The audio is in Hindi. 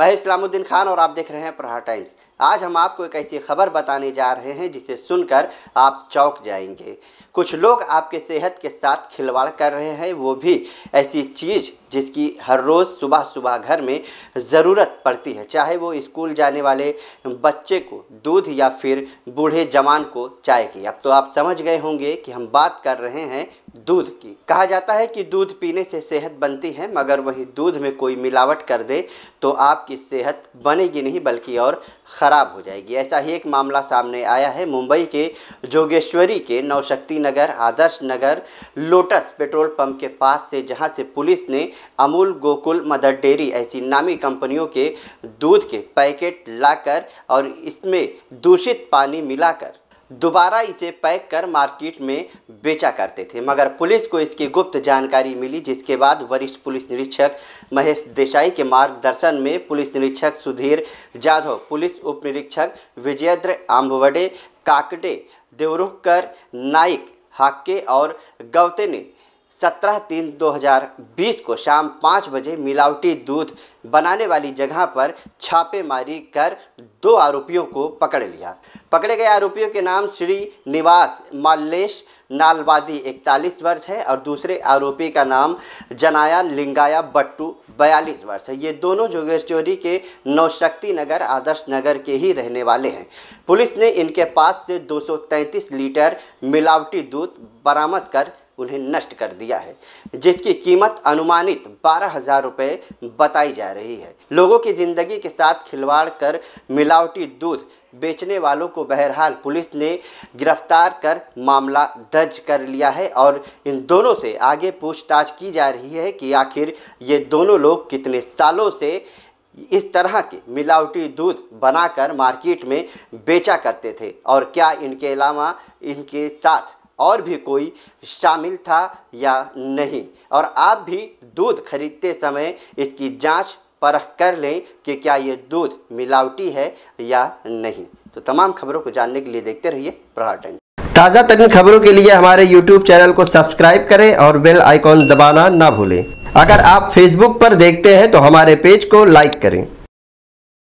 मैं इस्लामुद्दीन खान और आप देख रहे हैं प्रहार टाइम्स आज हम आपको एक ऐसी खबर बताने जा रहे हैं जिसे सुनकर आप चौंक जाएंगे कुछ लोग आपके सेहत के साथ खिलवाड़ कर रहे हैं वो भी ऐसी चीज़ जिसकी हर रोज़ सुबह सुबह घर में ज़रूरत पड़ती है चाहे वो स्कूल जाने वाले बच्चे को दूध या फिर बूढ़े जवान को चाय की अब तो आप समझ गए होंगे कि हम बात कर रहे हैं दूध की कहा जाता है कि दूध पीने से सेहत बनती है मगर वहीं दूध में कोई मिलावट कर दे तो आपकी सेहत बनेगी नहीं बल्कि और ख़राब हो जाएगी ऐसा ही एक मामला सामने आया है मुंबई के जोगेश्वरी के Navshakti Nagar Adarsh Nagar lotus petrol pump के पास से जहां से पुलिस ने अमूल गोकुल मदर डेयरी ऐसी नामी कंपनियों के दूध के पैकेट लाकर और इसमें दूषित पानी मिलाकर दोबारा इसे पैक कर मार्केट में बेचा करते थे मगर पुलिस को इसकी गुप्त जानकारी मिली जिसके बाद वरिष्ठ पुलिस निरीक्षक महेश देसाई के मार्गदर्शन में पुलिस निरीक्षक सुधीर जाधव पुलिस उप निरीक्षक विजयद्र आम्बवडे काकड़े देवरुखकर नाइक हाक्के और गौते ने सत्रह तीन 2020 को शाम पाँच बजे मिलावटी दूध बनाने वाली जगह पर छापेमारी कर दो आरोपियों को पकड़ लिया पकड़े गए आरोपियों के नाम श्री निवास मालेश नालवादी इकतालीस वर्ष है और दूसरे आरोपी का नाम जनाया लिंगाया बट्टू बयालीस वर्ष है ये दोनों जोगेश्वरी के नौशक्ति नगर आदर्श नगर के ही रहने वाले हैं पुलिस ने इनके पास से दो लीटर मिलावटी दूध बरामद कर उन्हें नष्ट कर दिया है जिसकी कीमत अनुमानित बारह हजार रुपये बताई जा रही है लोगों की ज़िंदगी के साथ खिलवाड़ कर मिलावटी दूध बेचने वालों को बहरहाल पुलिस ने गिरफ्तार कर मामला दर्ज कर लिया है और इन दोनों से आगे पूछताछ की जा रही है कि आखिर ये दोनों लोग कितने सालों से इस तरह के मिलावटी दूध बनाकर मार्केट में बेचा करते थे और क्या इनके अलावा इनके साथ और भी कोई शामिल था या नहीं और आप भी दूध खरीदते समय इसकी जांच परख कर लें कि क्या ये दूध मिलावटी है या नहीं तो तमाम खबरों को जानने के लिए देखते रहिए प्रहार टाइम ताज़ा तरीन खबरों के लिए हमारे YouTube चैनल को सब्सक्राइब करें और बेल आइकॉन दबाना ना भूलें अगर आप Facebook पर देखते हैं तो हमारे पेज को लाइक करें